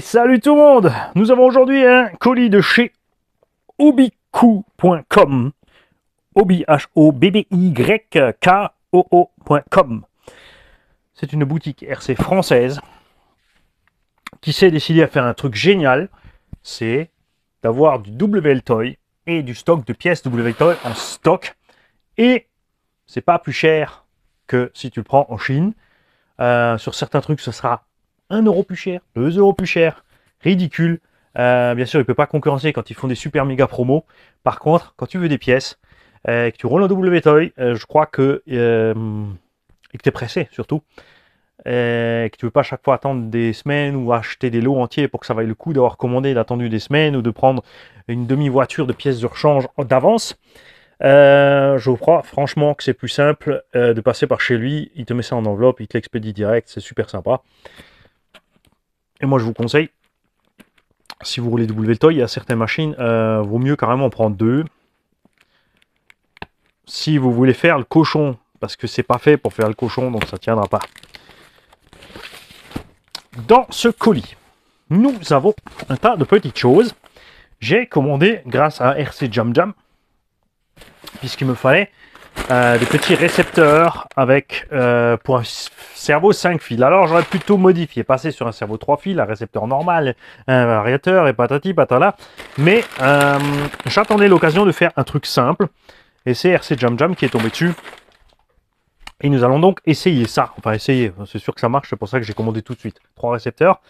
salut tout le monde Nous avons aujourd'hui un colis de chez obiku.com o k o C'est une boutique RC française qui s'est décidée à faire un truc génial, c'est d'avoir du WL-Toy et du stock de pièces wl en stock et c'est pas plus cher que si tu le prends en Chine. Euh, sur certains trucs, ce sera 1 euro plus cher, 2 euros plus cher. Ridicule. Euh, bien sûr, il ne peut pas concurrencer quand ils font des super méga promos. Par contre, quand tu veux des pièces euh, que tu roules en w euh, je crois que. et que tu es pressé surtout. Et que tu ne veux pas à chaque fois attendre des semaines ou acheter des lots entiers pour que ça vaille le coup d'avoir commandé, d'attendu des semaines ou de prendre une demi-voiture de pièces de rechange d'avance. je crois franchement que c'est plus simple de passer par chez lui. Il te met ça en enveloppe, il te l'expédie direct, c'est super sympa. Et moi, je vous conseille, si vous roulez Wtoy, il y a certaines machines, euh, vaut mieux carrément en prendre deux. Si vous voulez faire le cochon, parce que c'est pas fait pour faire le cochon, donc ça tiendra pas. Dans ce colis, nous avons un tas de petites choses. J'ai commandé grâce à RC Jam Jam, puisqu'il me fallait euh, des petits récepteurs avec euh, pour un cerveau 5 fils. Alors j'aurais plutôt modifié, passé sur un cerveau 3 fils, un récepteur normal, un variateur et patati patala. Mais euh, j'attendais l'occasion de faire un truc simple. Et c'est RC Jam Jam qui est tombé dessus. Et nous allons donc essayer ça. Enfin essayer, c'est sûr que ça marche, c'est pour ça que j'ai commandé tout de suite. Trois récepteurs.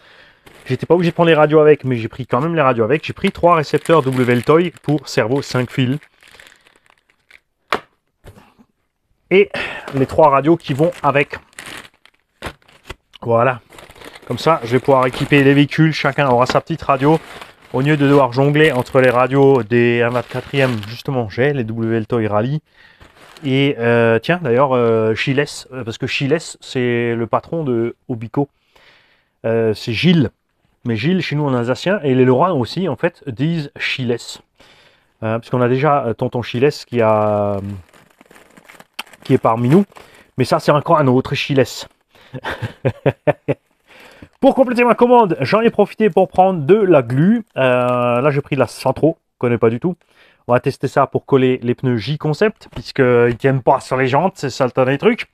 J'étais pas obligé de prendre les radios avec, mais j'ai pris quand même les radios avec. J'ai pris trois récepteurs WLTOY pour cerveau 5 fils. et les trois radios qui vont avec. Voilà. Comme ça, je vais pouvoir équiper les véhicules. Chacun aura sa petite radio. Au lieu de devoir jongler entre les radios des 24 e justement, j'ai les Toy Rally. Et euh, tiens, d'ailleurs, euh, Chiles, euh, parce que Chiles, c'est le patron de Obico. c'est Gilles. Mais Gilles, chez nous en alsacien, et les Lorrains aussi, en fait, disent Chiles. qu'on a déjà Tonton Chiles qui a parmi nous. Mais ça, c'est encore un autre Chiles. pour compléter ma commande, j'en ai profité pour prendre de la glu. Euh, là, j'ai pris de la Centro, connaît pas du tout. On va tester ça pour coller les pneus J-Concept, ils tiennent pas sur les jantes, c'est ça le temps des trucs.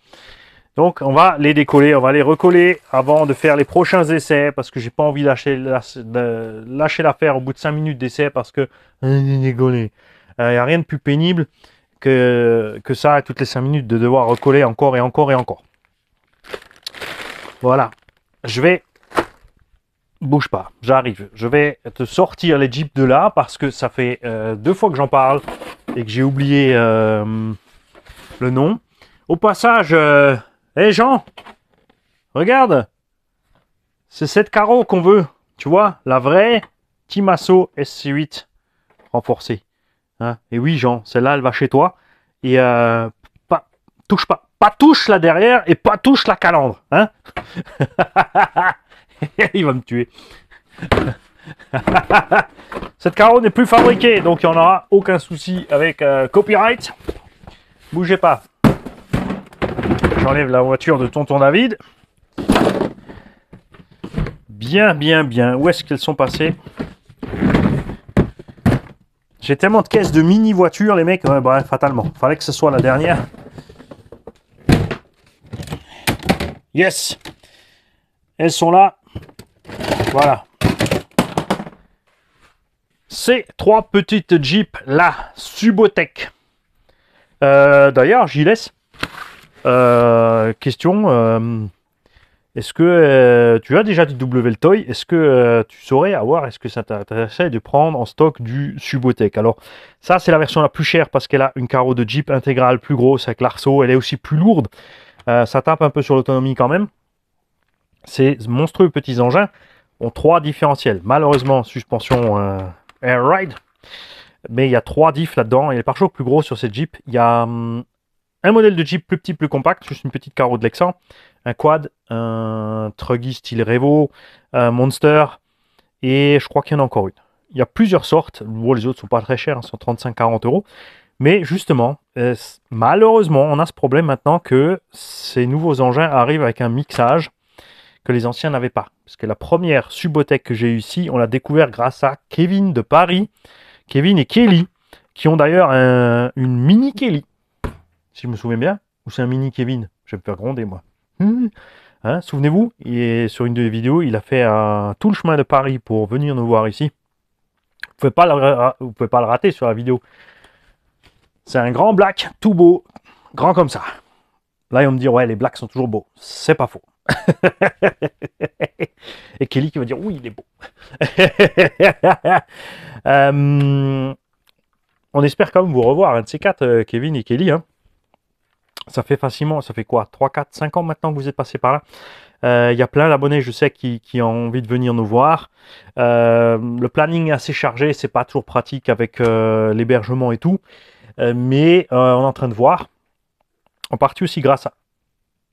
Donc, on va les décoller, on va les recoller avant de faire les prochains essais, parce que j'ai pas envie de lâcher, l'affaire au bout de cinq minutes d'essai, parce que... Euh, il n'y euh, a rien de plus pénible que, que ça, toutes les 5 minutes, de devoir recoller encore et encore et encore. Voilà. Je vais... Bouge pas, j'arrive. Je vais te sortir les jeeps de là parce que ça fait euh, deux fois que j'en parle et que j'ai oublié euh, le nom. Au passage, euh, Jean, regarde, c'est cette carreau qu'on veut. Tu vois, la vraie Timasso SC8 renforcée. Hein? Et oui, Jean, celle-là, elle va chez toi. Et euh, pas, touche pas. Pas touche la derrière et pas touche la calandre. Hein? Il va me tuer. Cette carreau n'est plus fabriquée, donc il n'y en aura aucun souci avec euh, copyright. Bougez pas. J'enlève la voiture de tonton David. Bien, bien, bien. Où est-ce qu'elles sont passées j'ai tellement de caisses de mini voitures, les mecs, ouais, bref, fatalement. Fallait que ce soit la dernière. Yes Elles sont là. Voilà. Ces trois petites jeeps là, Subotech. Euh, d'ailleurs, j'y laisse. Euh, question, euh, est-ce que euh, tu as déjà du WLTOY Est-ce que euh, tu saurais avoir, est-ce que ça t'intéresserait de prendre en stock du Subotech Alors, ça, c'est la version la plus chère parce qu'elle a une carreau de Jeep intégrale plus grosse avec l'arceau. Elle est aussi plus lourde. Euh, ça tape un peu sur l'autonomie quand même. Ces monstrueux petits engins ont trois différentiels. Malheureusement, suspension air ride. Mais il y a trois diffs là-dedans. Il est par les plus gros sur cette Jeep. Il y a hum, un modèle de Jeep plus petit, plus compact, juste une petite carreau de Lexan un quad, un Truggy style Revo, un Monster, et je crois qu'il y en a encore une. Il y a plusieurs sortes. les autres ne sont pas très chers, 135 40 euros. Mais justement, euh, malheureusement, on a ce problème maintenant que ces nouveaux engins arrivent avec un mixage que les anciens n'avaient pas. Parce que la première subothèque que j'ai eue ici, on l'a découvert grâce à Kevin de Paris, Kevin et Kelly, qui ont d'ailleurs une mini Kelly, si je me souviens bien, ou c'est un mini Kevin. Je vais me faire gronder, moi. Hmm. Hein, souvenez-vous, sur une mes vidéos, il a fait tout le chemin de Paris pour venir nous voir ici. Vous ne pouvez pas le rater sur la vidéo. C'est un grand black, tout beau, grand comme ça. Là, ils vont me dire, ouais, les blacks sont toujours beaux. C'est pas faux. Et Kelly qui va dire, oui, il est beau. Euh, on espère quand même vous revoir, un hein, de ces quatre, euh, Kevin et Kelly. Hein. Ça fait facilement, ça fait quoi 3, 4, 5 ans maintenant que vous êtes passé par là. Euh, il y a plein d'abonnés, je sais, qui, ont envie de venir nous voir. Euh, le planning est assez chargé, c'est pas toujours pratique avec euh, l'hébergement et tout. mais on est en train de voir. En partie aussi grâce à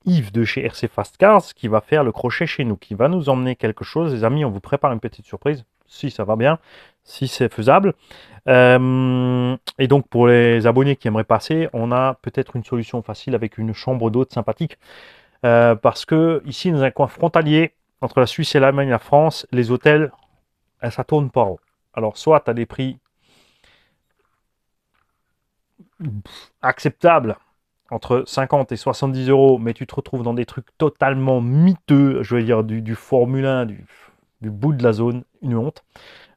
Yves de chez RC Fast Cars qui va faire le crochet chez nous, qui va nous emmener quelque chose. Les amis, on vous prépare une petite surprise, si ça va bien si c'est faisable. Euh, et donc pour les abonnés qui aimeraient passer, on a peut-être une solution facile avec une chambre d'hôte sympathique. Euh, parce que ici, dans un coin frontalier, entre la Suisse et l'Allemagne la France, les hôtels, euh, ça tourne pas haut. Alors soit tu as des prix acceptables entre 50 et 70 euros, mais tu te retrouves dans des trucs totalement miteux, je veux dire du, Formule 1, du bout de la zone, une honte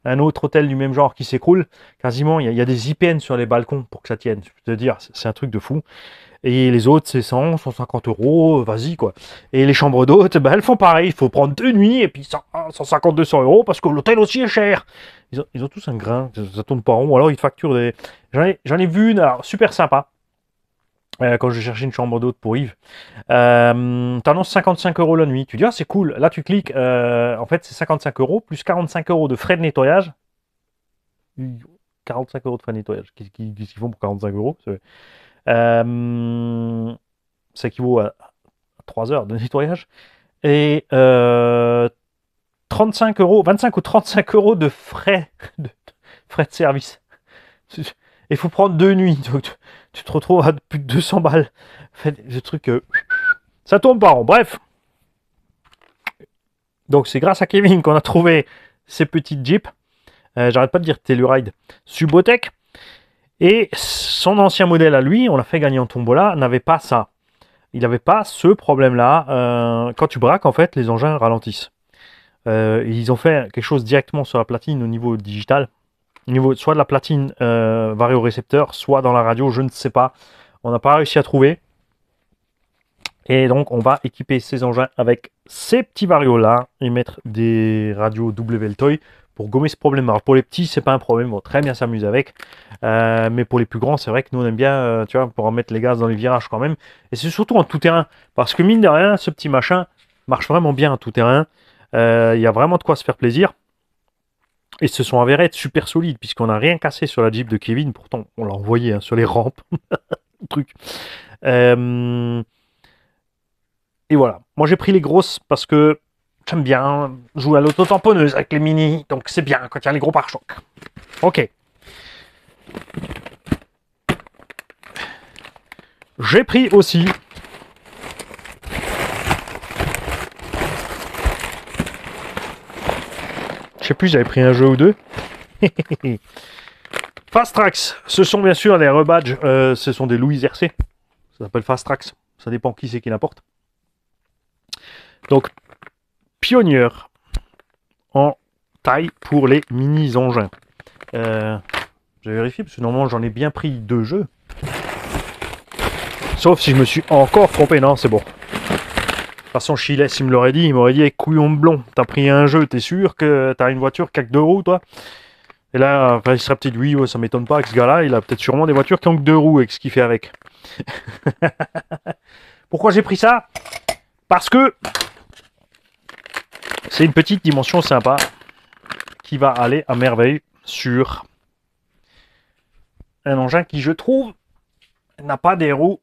un autre hôtel du même genre qui s'écroule. Quasiment, il y, a des IPN sur les balcons pour que ça tienne. Je à dire, c'est un truc de fou. Et les autres, c'est 100, 150 euros, vas-y quoi. Et les chambres d'hôtes, ben, elles font pareil. Il faut prendre deux nuits et puis 150, 200 euros parce que l'hôtel aussi est cher. Ils ont, tous un grain, ça tourne pas rond. Alors ils facturent des. J'en ai, ai vu une, alors super sympa euh, quand je cherchais une chambre d'hôte pour Yves, euh, annonces 55 euros la nuit. Tu dis, ah, c'est cool. Là, tu cliques. Euh, en fait, c'est 55 euros plus 45 euros de frais de nettoyage. 45 euros de frais de nettoyage. Qu'est-ce qu'ils font pour 45 euros euh, Ça équivaut à 3 heures de nettoyage. Et 35 euros, 25 ou 35 euros de frais de, frais de service. Il faut prendre deux nuits tu te retrouves à plus de 200 balles. Fait, le truc, euh, ça tombe pas en bref. Donc c'est grâce à Kevin qu'on a trouvé ces petites Jeeps. Euh, j'arrête pas de dire Telluride Subotech. Et son ancien modèle à lui, on l'a fait gagner en tombola, n'avait pas ça. Il n'avait pas ce problème-là. Euh, quand tu braques, en fait, les engins ralentissent. ils ont fait quelque chose directement sur la platine au niveau digital niveau soit de la platine euh, vario récepteur soit dans la radio, je ne sais pas. On n'a pas réussi à trouver. Et donc, on va équiper ces engins avec ces petits varios-là et mettre des radios WLTOY pour gommer ce problème. Alors, pour les petits, c'est pas un problème, on très bien s'amuser avec. Euh, mais pour les plus grands, c'est vrai que nous, on aime bien, euh, tu vois, pour mettre les gaz dans les virages quand même. Et c'est surtout en tout-terrain. Parce que mine de rien, ce petit machin marche vraiment bien en tout-terrain. Il y a vraiment de quoi se faire plaisir. Et se sont avérés être super solides, puisqu'on n'a rien cassé sur la Jeep de Kevin, pourtant on l'a envoyé hein, sur les rampes, truc. Euh, et voilà. Moi j'ai pris les grosses parce que j'aime bien jouer à l'auto-tamponneuse avec les mini, donc c'est bien quand il y a les gros pare-chocs. Ok. J'ai pris aussi Je sais plus, j'avais pris un jeu ou deux. Fast Tracks, ce sont bien sûr les rebadges, euh, ce sont des Louis RC. Ça s'appelle Fast Tracks, ça dépend qui c'est qui l'apporte. Donc, Pionnier en taille pour les mini-engins. J'ai euh, je vérifie parce que normalement j'en ai bien pris deux jeux. Sauf si je me suis encore trompé, non, c'est bon toute façon, Chiles, il me l'aurait dit, il m'aurait dit, eh, couillon de blond, t'as pris un jeu, t'es sûr que t'as une voiture qui a que deux roues, toi Et là, il serait peut-être oui, ça m'étonne pas, que ce gars-là, il a peut-être sûrement des voitures qui ont que deux roues, et ce qu'il fait avec. Pourquoi j'ai pris ça Parce que c'est une petite dimension sympa qui va aller à merveille sur un engin qui, je trouve, n'a pas des roues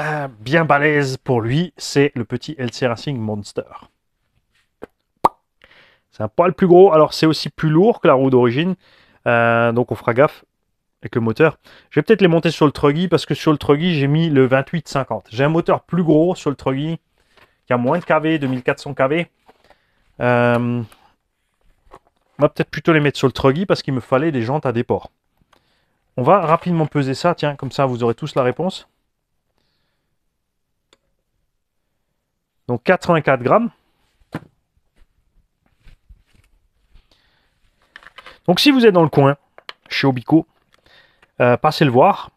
ah, bien balèze pour lui, c'est le petit LC Racing Monster. C'est un poil plus gros, alors c'est aussi plus lourd que la roue d'origine, euh, donc on fera gaffe avec le moteur. Je vais peut-être les monter sur le Truggy, parce que sur le Truggy, j'ai mis le 2850. J'ai un moteur plus gros sur le Truggy, qui a moins de kV, 2400 kV. Euh, on va peut-être plutôt les mettre sur le Truggy, parce qu'il me fallait des jantes à déport. On va rapidement peser ça, tiens, comme ça vous aurez tous la réponse. Donc 84 grammes. Donc si vous êtes dans le coin, chez Obico, euh, passez le voir.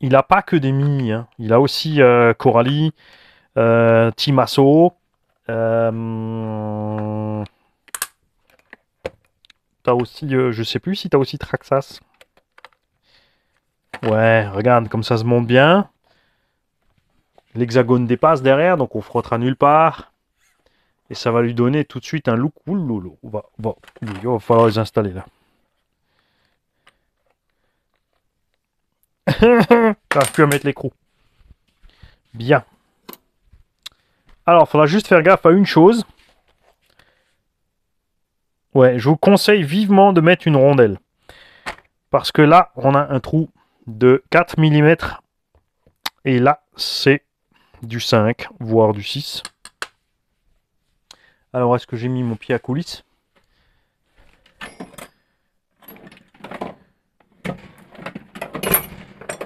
Il n'a pas que des mini. Hein. Il a aussi euh, Coralie, euh, Timasso, t'as aussi, je sais plus si as aussi Traxas. Ouais, regarde, comme ça se monte bien. L'hexagone dépasse derrière, donc on frottera nulle part. Et ça va lui donner tout de suite un look. Oulolo. on va, il va falloir les installer là. plus à mettre l'écrou. Bien. Alors, il faudra juste faire gaffe à une chose. Ouais, je vous conseille vivement de mettre une rondelle. Parce que là, on a un trou de 4 mm. Et là, c'est du 5, voire du 6. Alors, est-ce que j'ai mis mon pied à coulisses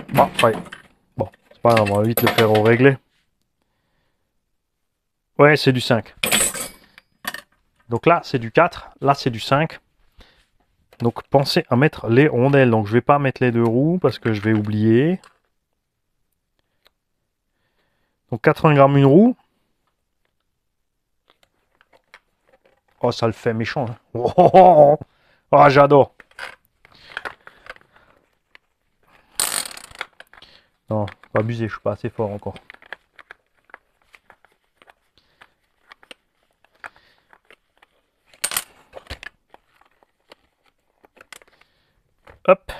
Bon, bah, ouais. Bon, c'est pas grave, on va vite le faire au réglé. Ouais, c'est du 5. Donc là, c'est du 4. Là, c'est du 5. Donc, pensez à mettre les rondelles. Donc, je vais pas mettre les deux roues parce que je vais oublier. Donc 80 grammes une roue. Oh, ça le fait méchant. Hein. Oh, j'adore. Non, pas abusé, je suis pas assez fort encore. Hop.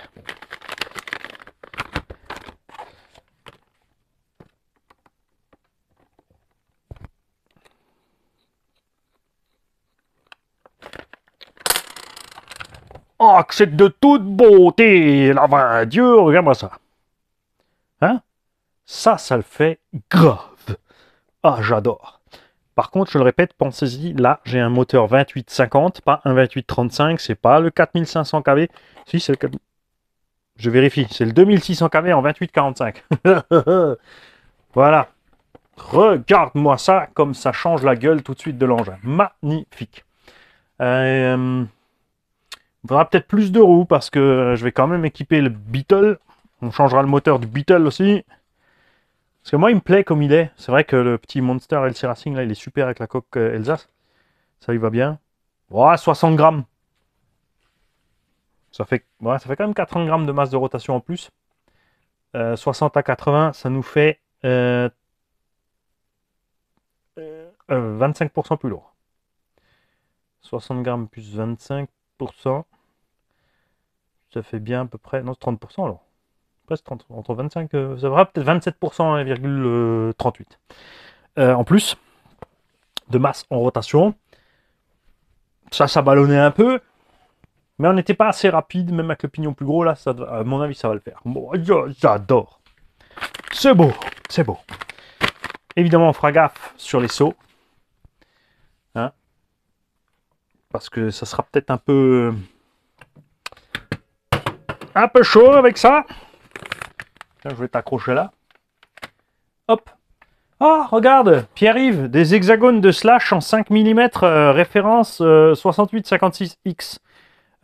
c'est de toute beauté, la va Dieu, regarde-moi ça. Hein? Ça, ça le fait grave. Ah, j'adore. Par contre, je le répète, pensez-y, là, j'ai un moteur 2850, pas un 2835, c'est pas le 4500 kV. Si, c'est le Je vérifie, c'est le 2600 kV en 2845. voilà. Regarde-moi ça, comme ça change la gueule tout de suite de l'engin. Magnifique. Euh... Il faudra peut-être plus de roues parce que euh, je vais quand même équiper le Beetle. On changera le moteur du Beetle aussi. Parce que moi, il me plaît comme il est. C'est vrai que le petit Monster LC Racing, là, il est super avec la coque euh, Elsace. Ça, il va bien. Voilà, 60 grammes. Ça fait, quand même 80 grammes de masse de rotation en plus. 60 euh, à 80, ça nous fait 25% plus lourd. 60 grammes plus 25 ça fait bien à peu près. Non, 30% alors. Presque 30, entre 25, euh, ça va peut-être virgule 38. Euh, euh, en plus de masse en rotation, ça, ça ballonnait un peu. Mais on n'était pas assez rapide, même avec le pignon plus gros, là, ça, à mon avis, ça va le faire. Bon, j'adore. C'est beau, c'est beau. Évidemment, on fera gaffe sur les sauts. parce que ça sera peut-être un peu un peu chaud avec ça. je vais t'accrocher là. Hop. Ah, oh, regarde, Pierre-Yves, des hexagones de slash en 5 mm, euh, référence 68 euh, 6856X.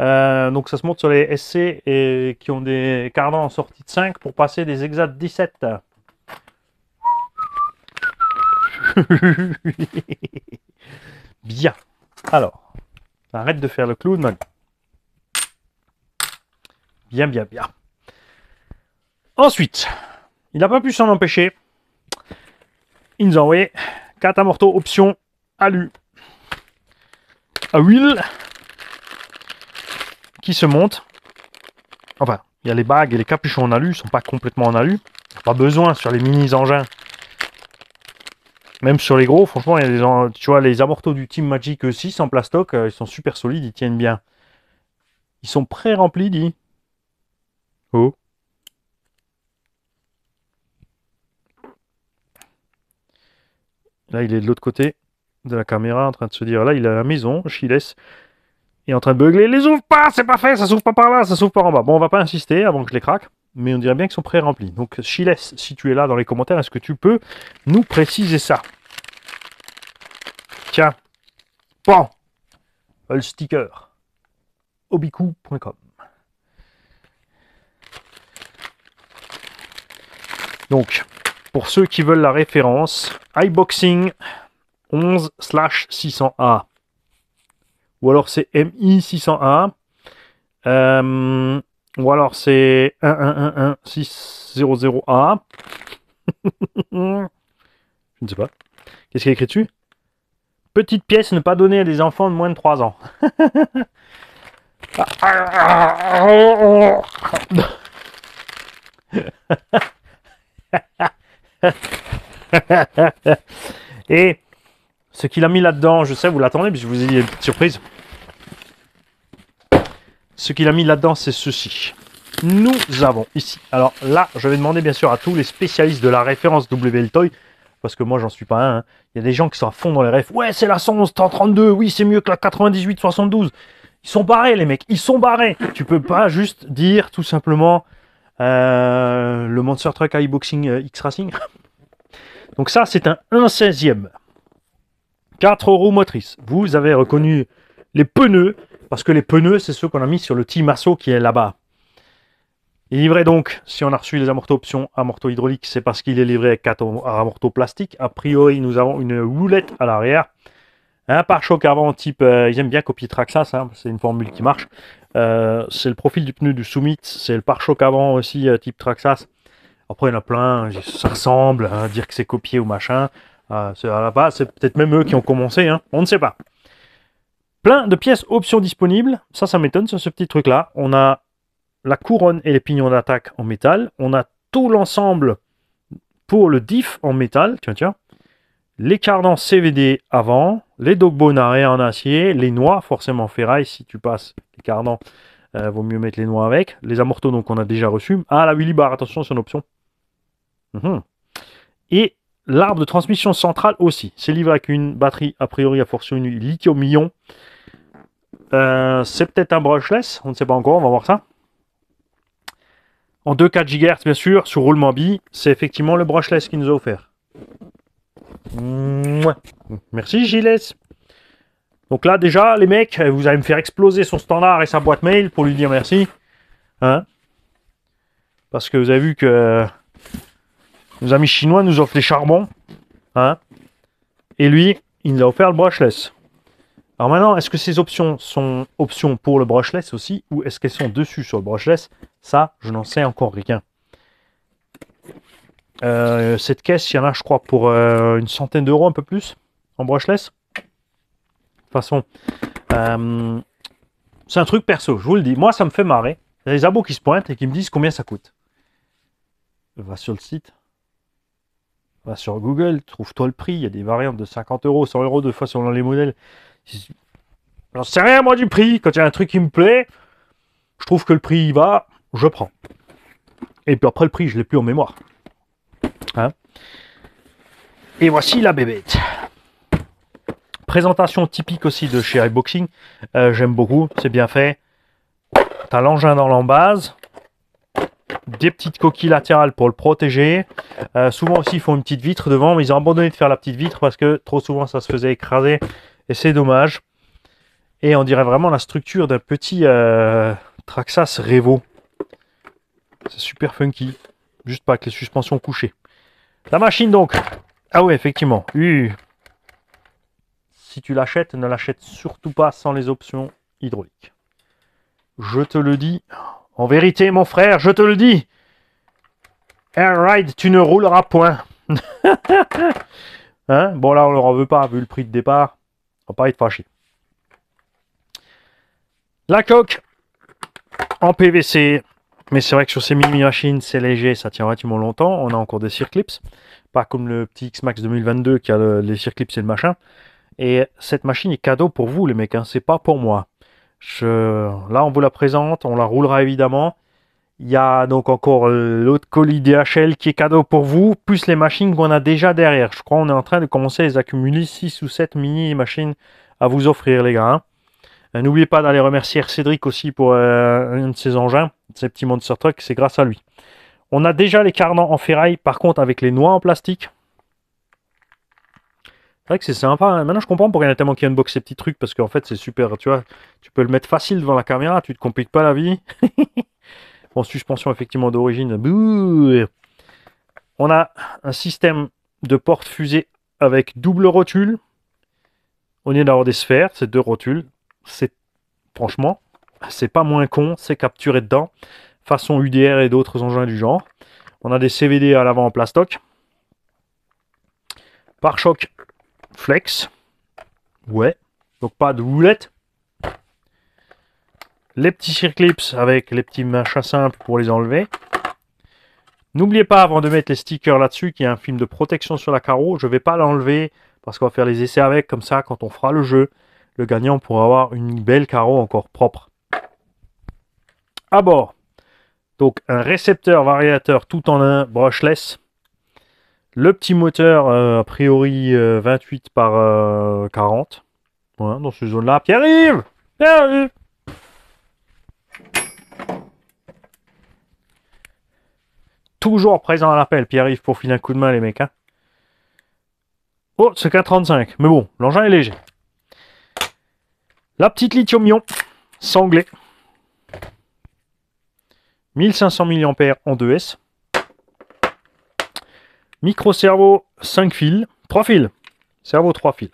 Euh, donc ça se monte sur les SC et, qui ont des cardans en sortie de 5 pour passer des hexades 17. Bien. Alors, Arrête de faire le clown. Bien, bien, bien. Ensuite, il n'a pas pu s'en empêcher. Il nous a envoyé Catamorto option alu à huile qui se monte. Enfin, il y a les bagues et les capuchons en alu, ils sont pas complètement en alu. Pas besoin sur les mini engins même sur les gros, franchement, il y a tu vois, les amortos du Team Magic 6 e en plastoc, euh, ils sont super solides, ils tiennent bien. Ils sont pré-remplis, dit. Oh. Là, il est de l'autre côté de la caméra en train de se dire là, il a la maison, il est en train de beugler les ouvre pas, c'est pas fait, ça s'ouvre pas par là, ça s'ouvre par en bas. Bon, on va pas insister avant que je les craque mais on dirait bien qu'ils sont pré-remplis. Donc Chiles, si tu es là dans les commentaires, est-ce que tu peux nous préciser ça Tiens, bon, le sticker, obiku.com. Donc, pour ceux qui veulent la référence, iBoxing 11 600A. Ou alors c'est MI 601 ou alors c'est 0 a Je ne sais pas. Qu'est-ce qu'il y a écrit dessus Petite pièce ne pas donner à des enfants de moins de 3 ans. Et ce qu'il a mis là-dedans, je sais, vous l'attendez, puis je vous ai dit une petite surprise ce qu'il a mis là-dedans, c'est ceci. Nous avons ici, alors là, je vais demander bien sûr à tous les spécialistes de la référence WLTOY parce que moi j'en suis pas un, hein. il y a des gens qui sont à fond dans les refs, ouais c'est la 111 132, oui c'est mieux que la 98 72, ils sont barrés les mecs, ils sont barrés, tu peux pas juste dire tout simplement euh, le Monster Truck iBoxing euh, X-Racing, donc ça c'est un 1 16 e 4 roues motrices, vous avez reconnu les pneus, parce que les pneus, c'est ceux qu'on a mis sur le T-Masso qui est là-bas. Il est livré donc, si on a reçu les amorto options amorto hydrauliques, c'est parce qu'il est livré avec 4 amorto plastiques. A priori, nous avons une roulette à l'arrière. Un pare-choc avant type, euh, ils aiment bien copier Traxas, hein, c'est une formule qui marche. Euh, c'est le profil du pneu du Summit, c'est le pare-choc avant aussi euh, type Traxas. Après, il y en a plein, ça ressemble, hein, dire que c'est copié ou machin. c'est à la c'est peut-être même eux qui ont commencé, hein, on ne sait pas. Plein de pièces options disponibles. Ça, ça m'étonne sur ce petit truc-là. On a la couronne et les pignons d'attaque en métal. On a tout l'ensemble pour le diff en métal. Tiens, tiens. Les cardans CVD avant, les dogbones arrière en acier, les noix, forcément ferraille, si tu passes les cardans, euh, vaut mieux mettre les noix avec. Les amortos, donc, on a déjà reçu. Ah, la Willy Bar, attention, c'est une option. Mhm. Et l'arbre de transmission centrale aussi. C'est livré avec une batterie, a priori, à fortiori, lithium-ion. Euh, c'est peut-être un brushless, on ne sait pas encore, on va voir ça. En 2-4 GHz, bien sûr, sur roulement bi, c'est effectivement le brushless qui nous a offert. Merci Gilles. Donc là, déjà, les mecs, euh, vous allez me faire exploser son standard et sa boîte mail pour lui dire merci. Hein Parce que vous avez vu que euh, nos amis chinois nous offrent les charbons. Hein et lui, il nous a offert le brushless. Alors maintenant, est-ce que ces options sont options pour le brushless aussi ou est-ce qu'elles sont dessus sur le brushless Ça, je n'en sais encore rien. Euh, cette caisse, il y en a, je crois, pour euh, une centaine d'euros, un peu plus, en brushless. De toute façon, euh, c'est un truc perso, je vous le dis. Moi, ça me fait marrer. Il y a des abos qui se pointent et qui me disent combien ça coûte. Va sur le site, va sur Google, trouve-toi le prix. Il y a des variantes de 50 euros, 100 euros, deux fois selon les modèles. J'en sais rien, moi, du prix. Quand il y a un truc qui me plaît, je trouve que le prix y va, je prends. Et puis après, le prix, je l'ai plus en mémoire. Hein. Et voici la bébête. Présentation typique aussi de chez iBoxing. Euh, j'aime beaucoup, c'est bien fait. T'as l'engin dans l'embase des petites coquilles latérales pour le protéger. Euh, souvent aussi, ils font une petite vitre devant, mais ils ont abandonné de faire la petite vitre parce que trop souvent, ça se faisait écraser et c'est dommage. Et on dirait vraiment la structure d'un petit euh, Traxas Revo. C'est super funky. Juste pas avec les suspensions couchées. La machine donc. Ah oui, effectivement. Si tu l'achètes, ne l'achète surtout pas sans les options hydrauliques. Je te le dis. En vérité, mon frère, je te le dis. Air Ride, tu ne rouleras point. hein bon, là, on ne leur en veut pas, vu le prix de départ. Faut pas être fâché. La coque en PVC. Mais c'est vrai que sur ces mini-machines, c'est léger, ça tient relativement longtemps. On a encore des circlips. Pas comme le petit X-Max 2022 qui a les circlips et le machin. Et cette machine est cadeau pour vous, les mecs. Hein. C'est pas pour moi. Je... Là, on vous la présente. On la roulera évidemment. Il y a donc encore l'autre colis DHL qui est cadeau pour vous, plus les machines qu'on a déjà derrière. Je crois qu'on est en train de commencer à les accumuler 6 ou 7 mini-machines à vous offrir, les gars. Hein. Euh, n'oubliez pas d'aller remercier Cédric aussi pour euh, un de ses engins, ces ses petits Monster trucks, c'est grâce à lui. On a déjà les cardans en ferraille, par contre avec les noix en plastique. C'est vrai que c'est sympa. Hein. Maintenant, je comprends pourquoi il y en a tellement qui unboxent ces petits trucs, parce qu'en fait, c'est super, tu vois. Tu peux le mettre facile devant la caméra, tu te compliques pas la vie. suspension effectivement d'origine. On a un système de porte fusée avec double rotule. On est d'avoir des sphères, ces deux rotules. C'est franchement, c'est pas moins con, c'est capturé dedans, façon UDR et d'autres engins du genre. On a des CVD à l'avant en plastoc. pare choc flex. Ouais. Donc pas de roulette les petits circlips avec les petits machins simples pour les enlever. N'oubliez pas avant de mettre les stickers là-dessus qu'il y a un film de protection sur la carreau. Je ne vais pas l'enlever parce qu'on va faire les essais avec. Comme ça, quand on fera le jeu, le gagnant pourra avoir une belle carreau encore propre. À bord, donc un récepteur variateur tout en un brushless. Le petit moteur, euh, a priori 28 euh, par 40. Euh, voilà, dans ce zone-là. Pierre-Yves pierre toujours présent à l'appel. puis arrive pour filer un coup de main, les mecs. Hein. Oh, c'est 35 Mais bon, l'engin est léger. La petite lithium-ion, sanglée. 1500 mAh en 2S. Micro-cerveau 5 fils, 3 fils. Cerveau 3 fils.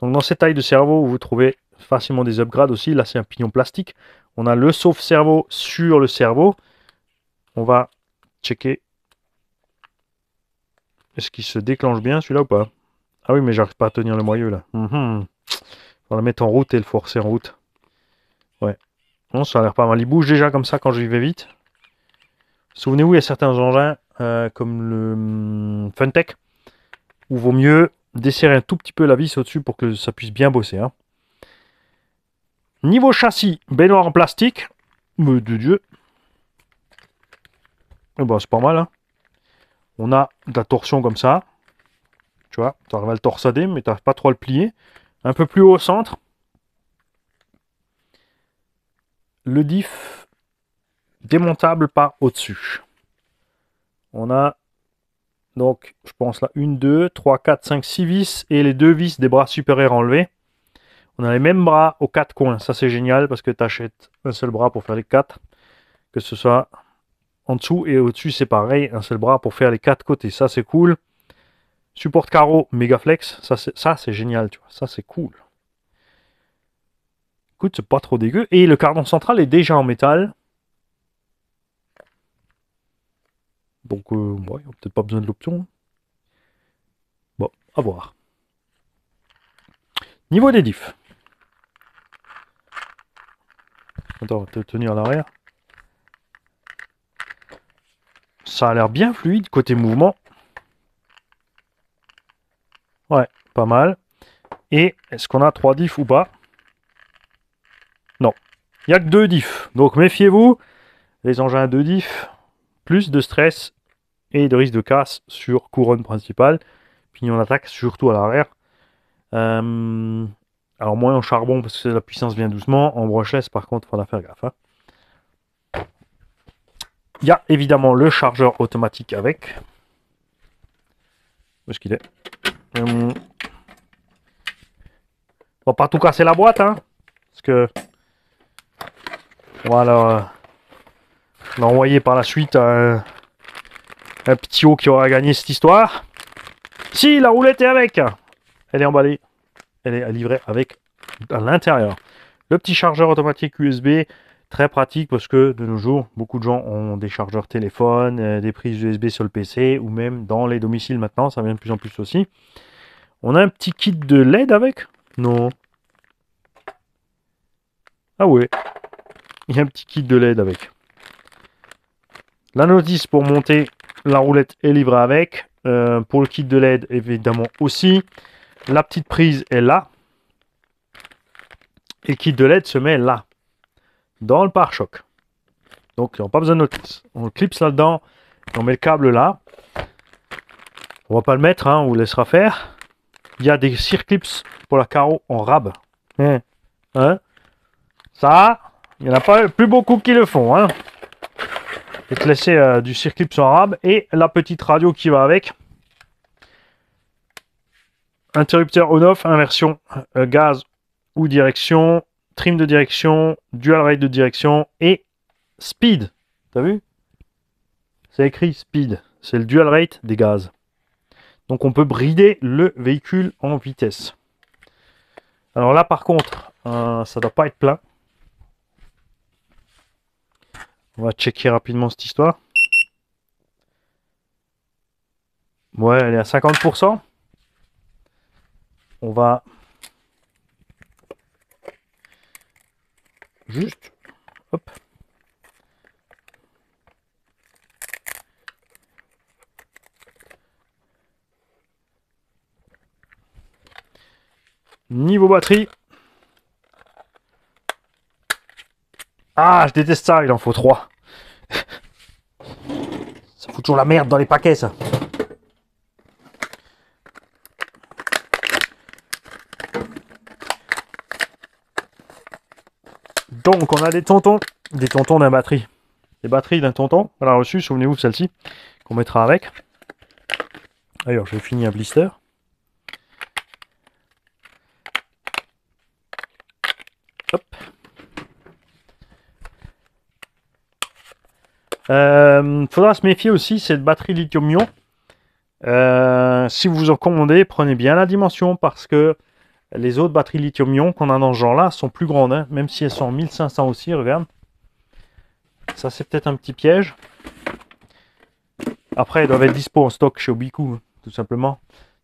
Donc dans cette taille de cerveau, vous trouvez facilement des upgrades aussi. Là, c'est un pignon plastique. On a le sauve-cerveau sur le cerveau. On va checker. Est-ce qu'il se déclenche bien celui-là ou pas Ah oui, mais j'arrive pas à tenir le moyeu là. On mhm. va Faut le mettre en route et le forcer en route. Ouais. Non, ça a l'air pas mal. Il bouge déjà comme ça quand je vais vite. Souvenez-vous, il y a certains engins euh, comme le hmm, Funtech où vaut mieux desserrer un tout petit peu la vis au-dessus pour que ça puisse bien bosser. Hein. Niveau châssis, baignoire en plastique. Mais de Dieu, eh ben, c'est pas mal. Hein. On a de la torsion comme ça. Tu vois, tu arrives à le torsader, mais tu pas trop à le plier. Un peu plus haut au centre. Le diff démontable par au-dessus. On a donc, je pense là, une, deux, trois, quatre, cinq, six vis et les deux vis des bras supérieurs enlevés. On a les mêmes bras aux quatre coins. Ça, c'est génial parce que tu achètes un seul bras pour faire les quatre. Que ce soit en dessous et au-dessus, c'est pareil, un seul bras pour faire les quatre côtés. Ça, c'est cool. Support carreau, méga flex, ça, c'est génial, tu vois. Ça, c'est cool. Écoute, c'est pas trop dégueu. Et le cardon central est déjà en métal. Donc, n'y euh, a peut-être pas besoin de l'option. Bon, à voir. Niveau des diffs. Attends, on va tenir l'arrière. ça a l'air bien fluide côté mouvement. Ouais, pas mal. Et est-ce qu'on a trois diffs ou pas Non. Il ya a que deux diffs. Donc méfiez-vous, les engins à deux diffs, plus de stress et de risque de casse sur couronne principale. on attaque surtout à l'arrière. Euh, alors moins en charbon parce que la puissance vient doucement. En brocheless, par contre, il faudra faire gaffe. Hein. Il y a évidemment le chargeur automatique avec. Où ce qu'il est, hum. On va pas tout casser la boîte, hein. Parce que... Voilà. L'envoyer par la suite un, un petit haut qui aura gagné cette histoire. Si, la roulette est avec Elle est emballée. Elle est livrée avec à l'intérieur. Le petit chargeur automatique USB, Très pratique parce que de nos jours, beaucoup de gens ont des chargeurs téléphone, euh, des prises USB sur le PC ou même dans les domiciles maintenant, ça vient de plus en plus aussi. On a un petit kit de LED avec Non. Ah ouais. Il y a un petit kit de LED avec. La notice pour monter la roulette est livrée avec. Euh, pour le kit de LED, évidemment aussi. La petite prise est là. Et le kit de LED se met là dans le pare-choc. Donc, on n'ont pas besoin de notre On clipse là-dedans, on met le câble là. On va pas le mettre, hein, on vous laissera faire. Il y a des circlips pour la carreau en rab. Hein. Ça, il n'y en a pas plus beaucoup qui le font. Hein. Je vais te laisser euh, du circlips en rab et la petite radio qui va avec. Interrupteur on-off, inversion euh, gaz ou direction trim de direction, dual rate de direction et speed. T'as vu C'est écrit speed. C'est le dual rate des gaz. Donc on peut brider le véhicule en vitesse. Alors là par contre, euh, ça doit pas être plein. On va checker rapidement cette histoire. Ouais, elle est à 50%. On va juste, hop. Niveau batterie. Ah, je déteste ça, il en faut 3. ça fout toujours la merde dans les paquets, ça. Donc, on a des tontons, des tontons d'un batterie. Des batteries d'un tonton, on l'a reçu, souvenez-vous celle-ci, qu'on mettra avec. D'ailleurs, j'ai fini un blister. Hop. Euh, faudra se méfier aussi, cette batterie lithium-ion. Euh, si vous en commandez, prenez bien la dimension parce que les autres batteries lithium-ion qu'on a dans ce genre-là sont plus grandes, hein, même si elles sont en 1500 aussi, regarde. Ça, c'est peut-être un petit piège. Après, elles doivent être dispo en stock chez Obiku, tout simplement.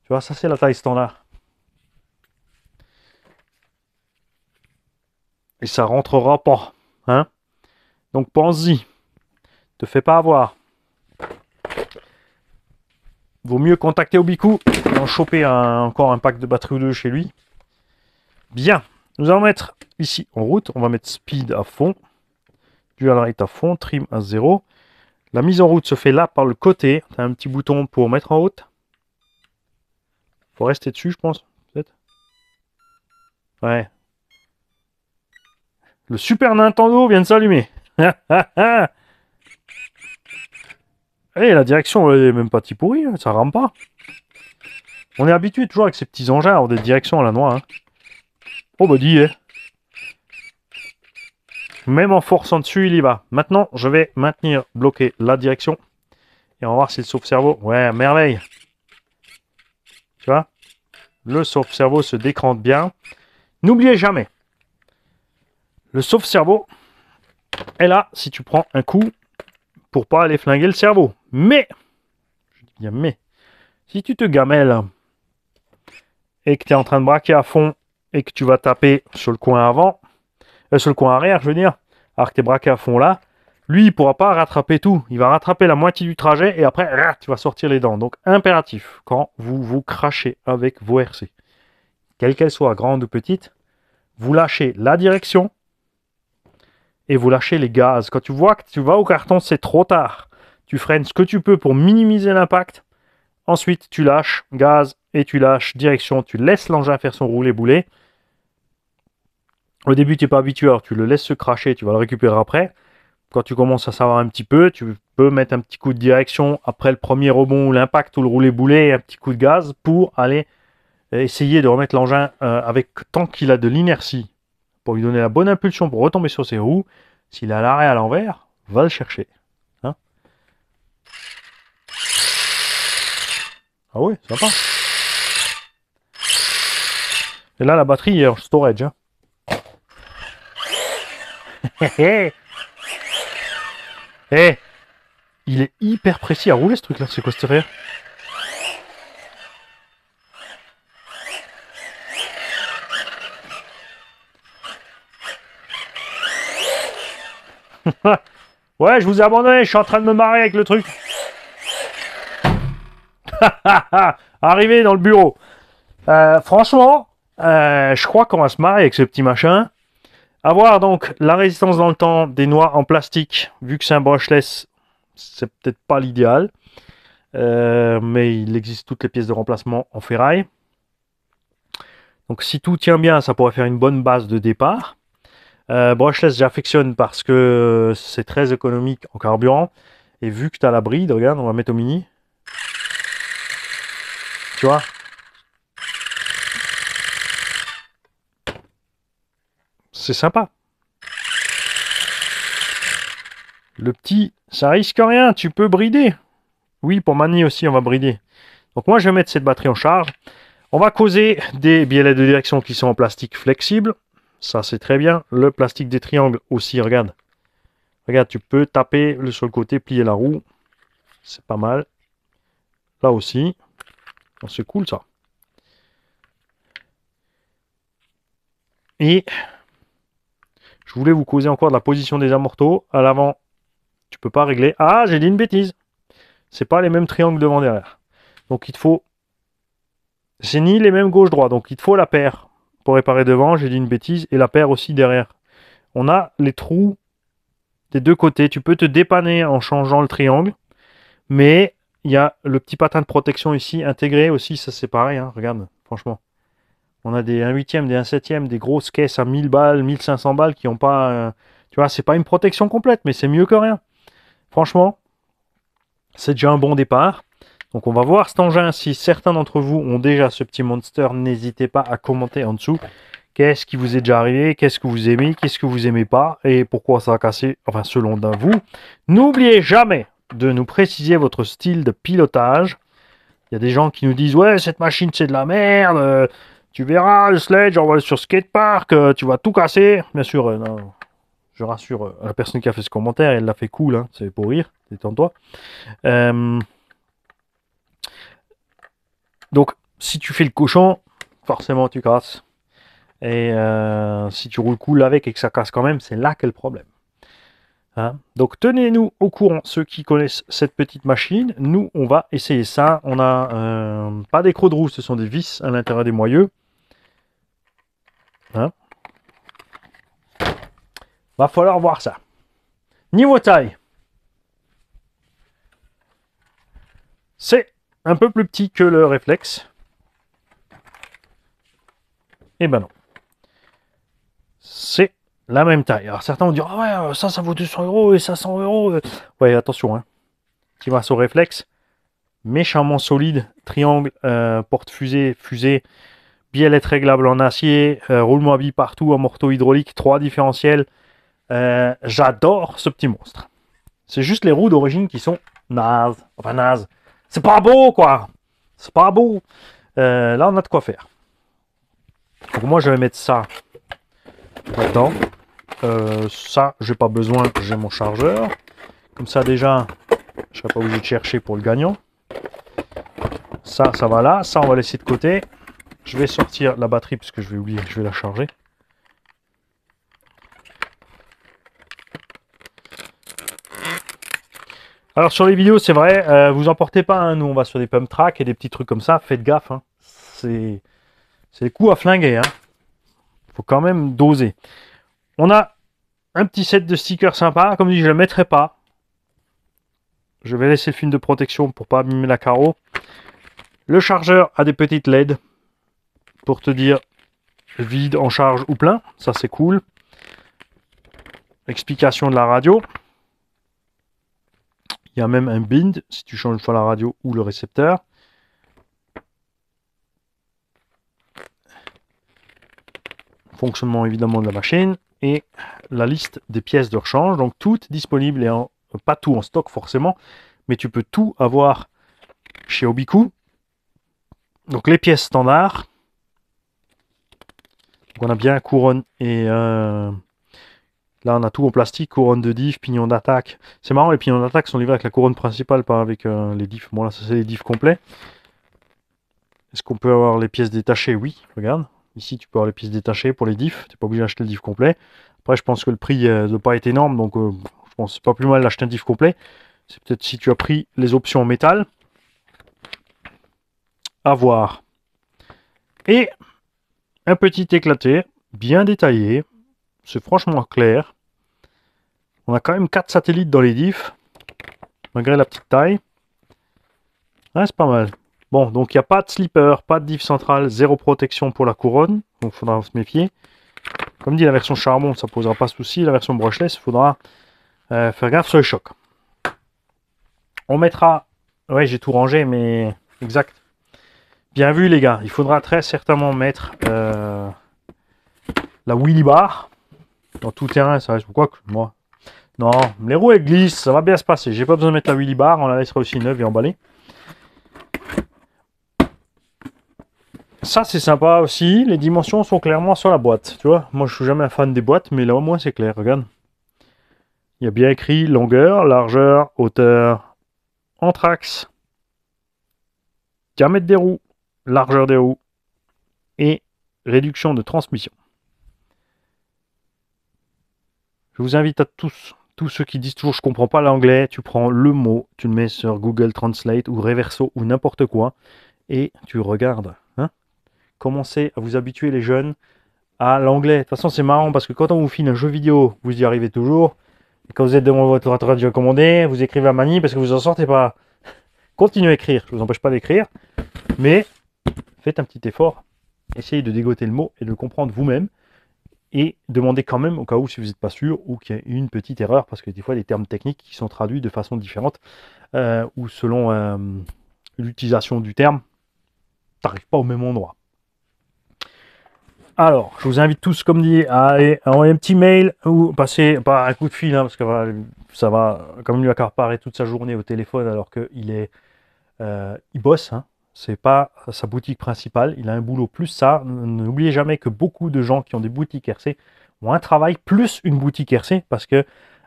Tu vois, ça, c'est la taille standard. Et ça rentrera pas. Hein Donc, pense-y. Te fais pas avoir. Vaut mieux contacter Obiku et en choper encore un pack de batteries ou deux chez lui. Bien, nous allons mettre ici en route, on va mettre speed à fond, dual rate à fond, trim à zéro. La mise en route se fait là par le côté, tu un petit bouton pour mettre en route. Faut rester dessus, je pense, Ouais. Le Super Nintendo vient de s'allumer. Et eh, la direction, elle est même pas pourri. Hein. ça rame pas. On est habitué toujours avec ces petits engins à avoir des directions à la noix. Hein. Oh bah dis, eh. Même en forçant dessus, il y va. Maintenant, je vais maintenir bloqué la direction. Et on va voir si le sauve-cerveau... Ouais, merveille Tu vois Le sauve-cerveau se décrante bien. N'oubliez jamais, le sauve-cerveau est là si tu prends un coup pour pas aller flinguer le cerveau. Mais, je dis bien mais, si tu te gamelles et que tu es en train de braquer à fond et que tu vas taper sur le coin avant, euh, sur le coin arrière, je veux dire, alors que tes braqué à fond là, lui, il pourra pas rattraper tout. Il va rattraper la moitié du trajet et après, tu vas sortir les dents. Donc, impératif, quand vous vous crachez avec vos RC, quelle qu'elle soit, grande ou petite, vous lâchez la direction et vous lâchez les gaz. Quand tu vois que tu vas au carton, c'est trop tard. Tu freines ce que tu peux pour minimiser l'impact. Ensuite, tu lâches gaz et tu lâches direction. Tu laisses l'engin faire son rouler boulet au début, tu n'es pas habitué, alors tu le laisses se cracher, tu vas le récupérer après. Quand tu commences à savoir un petit peu, tu peux mettre un petit coup de direction après le premier rebond ou l'impact ou le roulé-boulet, un petit coup de gaz pour aller euh, essayer de remettre l'engin euh, avec tant qu'il a de l'inertie pour lui donner la bonne impulsion pour retomber sur ses roues. S'il a l'arrêt à l'envers, va le chercher. Hein. ah ouais, sympa. Et là, la batterie est en storage. Hein. Hé eh, hé eh. Hé eh, Il est hyper précis à rouler ce truc là, c'est quoi ce rire Ouais, je vous ai abandonné, je suis en train de me marrer avec le truc. Arrivé dans le bureau. Euh, franchement, euh, je crois qu'on va se marrer avec ce petit machin. Avoir donc la résistance dans le temps des noix en plastique, vu que c'est un brushless, c'est peut-être pas l'idéal. Euh, mais il existe toutes les pièces de remplacement en ferraille. Donc si tout tient bien, ça pourrait faire une bonne base de départ. Euh, brushless, j'affectionne parce que c'est très économique en carburant. Et vu que tu as la bride, regarde, on va mettre au mini. Tu vois c'est sympa. Le petit, ça risque rien, tu peux brider. Oui, pour manier aussi, on va brider. Donc moi, je vais mettre cette batterie en charge. On va causer des billets de direction qui sont en plastique flexible. Ça, c'est très bien. Le plastique des triangles aussi, regarde. Regarde, tu peux taper le sur le côté, plier la roue. C'est pas mal. Là aussi. C'est cool, ça. Et je voulais vous causer encore de la position des amortaux. À l'avant, tu peux pas régler. Ah, j'ai dit une bêtise. C'est pas les mêmes triangles devant derrière. Donc il te faut... C'est ni les mêmes gauche-droit. Donc il te faut la paire pour réparer devant. J'ai dit une bêtise. Et la paire aussi derrière. On a les trous des deux côtés. Tu peux te dépanner en changeant le triangle. Mais il y a le petit patin de protection ici intégré aussi. Ça c'est pareil. Hein. Regarde, franchement. On a des 1 huitième, des 1 septième, des grosses caisses à 1000 balles, 1500 balles qui n'ont pas. Euh, tu vois, c'est pas une protection complète, mais c'est mieux que rien. Franchement, c'est déjà un bon départ. Donc on va voir cet engin. Si certains d'entre vous ont déjà ce petit monster, n'hésitez pas à commenter en dessous. Qu'est-ce qui vous est déjà arrivé Qu'est-ce que vous aimez Qu'est-ce que vous aimez pas Et pourquoi ça a cassé Enfin, selon d'un vous. N'oubliez jamais de nous préciser votre style de pilotage. Il y a des gens qui nous disent « Ouais, cette machine, c'est de la merde. Euh, tu verras, le sledge, on va sur skatepark, euh, tu vas tout casser. Bien sûr, euh, je rassure euh, la personne qui a fait ce commentaire, elle l'a fait cool, hein, c'est pour rire, détends-toi. donc, si tu fais le cochon, forcément tu casses. Et si tu roules cool avec et que ça casse quand même, c'est là qu'est le problème. Hein. Donc tenez-nous au courant, ceux qui connaissent cette petite machine. Nous, on va essayer ça. On n'a pas des crocs de roue, ce sont des vis à l'intérieur des moyeux. Hein? Va falloir voir ça. Niveau taille, c'est un peu plus petit que le réflexe. Et eh ben non. C'est la même taille. Alors certains vont dire, ah ouais, euh, ça, ça vaut 200 euros et 500 euros. Ouais, attention, hein. Tu vas sur réflexe, méchamment solide, triangle, euh, porte-fusée, fusée biellette réglable en acier, euh, roulement à billes partout, morteau hydraulique, trois différentiels. Euh, j'adore ce petit monstre. C'est juste les roues d'origine qui sont nazes. Enfin, nazes. C'est pas beau, quoi. C'est pas beau. Euh, là, on a de quoi faire. Donc, moi, je vais mettre ça là-dedans. ça, j'ai pas besoin, j'ai mon chargeur. Comme ça, déjà, je serai pas obligé de chercher pour le gagnant. Ça, ça va là. Ça, on va laisser de côté. Je vais sortir la batterie parce que je vais oublier, je vais la charger. Alors sur les vidéos, c'est vrai, euh, vous vous portez pas, hein. nous on va sur des pump tracks et des petits trucs comme ça, faites gaffe, hein. c'est des coups à flinguer, Il hein. faut quand même doser. On a un petit set de stickers sympa, comme dit je ne le mettrai pas, je vais laisser le film de protection pour pas abîmer la carreau. Le chargeur a des petites LED, pour te dire vide, en charge ou plein. Ça, c'est cool. Explication de la radio. Il y a même un bind si tu changes une fois la radio ou le récepteur. Fonctionnement évidemment de la machine et la liste des pièces de rechange. Donc toutes disponibles. et en, pas tout en stock forcément, mais tu peux tout avoir chez Obiku. Donc les pièces standards, donc on a bien couronne et euh, là on a tout en plastique, couronne de diff, pignon d'attaque. C'est marrant, les pignons d'attaque sont livrés avec la couronne principale, pas avec euh, les diffs. Bon là ça c'est les diffs complets. Est-ce qu'on peut avoir les pièces détachées Oui, regarde. Ici tu peux avoir les pièces détachées pour les diffs, n'es pas obligé d'acheter le diff complet. Après je pense que le prix ne euh, doit pas être énorme, donc je pense c'est pas plus mal d'acheter un diff complet. C'est peut-être si tu as pris les options en métal. À voir. Et un petit éclaté, bien détaillé. C'est franchement clair. On a quand même quatre satellites dans les diffs, malgré la petite taille. Ah, c'est pas mal. Bon, donc il n'y a pas de slipper, pas de diff centrale, zéro protection pour la couronne, donc il faudra se méfier. Comme dit la version charbon, ça posera pas de souci. La version brushless, il faudra euh, faire gaffe sur le choc. On mettra... Ouais, j'ai tout rangé, mais... Exact. Bien vu les gars, il faudra très certainement mettre euh, la willy bar dans tout terrain, ça reste pourquoi que moi. Non, les roues glissent, ça va bien se passer. J'ai pas besoin de mettre la Willy bar, on la laissera aussi neuve et emballée. Ça c'est sympa aussi, les dimensions sont clairement sur la boîte, tu vois. Moi je suis jamais un fan des boîtes, mais là au moins c'est clair, regarde. Il ya bien écrit longueur, largeur, hauteur, anthrax, diamètre des roues largeur des roues et réduction de transmission. Je vous invite à tous, tous ceux qui disent toujours je comprends pas l'anglais, tu prends le mot, tu le mets sur Google Translate ou Reverso ou n'importe quoi et tu regardes. Hein Commencez à vous habituer les jeunes à l'anglais. De toute façon, c'est marrant parce que quand on vous file un jeu vidéo, vous y arrivez toujours. Et quand vous êtes devant votre radio commandé, vous écrivez à manie parce que vous en sortez pas. Continuez à écrire, je vous empêche pas d'écrire, mais faites un petit effort, essayez de dégoter le mot et de le comprendre vous-même. Et demandez quand même, au cas où, si vous n'êtes pas sûr, ou qu'il y a une petite erreur, parce que des fois, des termes techniques qui sont traduits de façon différente, euh, ou selon euh, l'utilisation du terme, t'arrives pas au même endroit. Alors, je vous invite tous, comme dit, à aller envoyer un petit mail ou passer par un coup de fil, hein, parce que ça va, comme lui accaparer toute sa journée au téléphone alors qu'il est, euh, il bosse, hein, c'est pas sa boutique principale, il a un boulot plus ça. N'oubliez jamais que beaucoup de gens qui ont des boutiques RC ont un travail plus une boutique RC parce que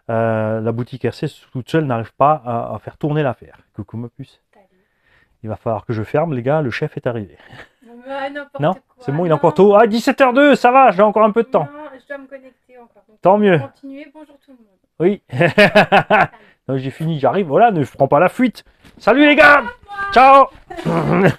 euh, la boutique RC toute seule n'arrive pas à, faire tourner l'affaire. Coucou ma puce. Il va falloir que je ferme, les gars, le chef est arrivé. non, c'est bon, il est encore tôt. Ah, 17h02, ça va, j'ai encore un peu de temps. je dois me connecter encore. Tant mieux. Continuez, bonjour tout le monde. Oui. Hein, j'ai fini, j'arrive, voilà, ne prends pas la fuite. Salut les gars Ciao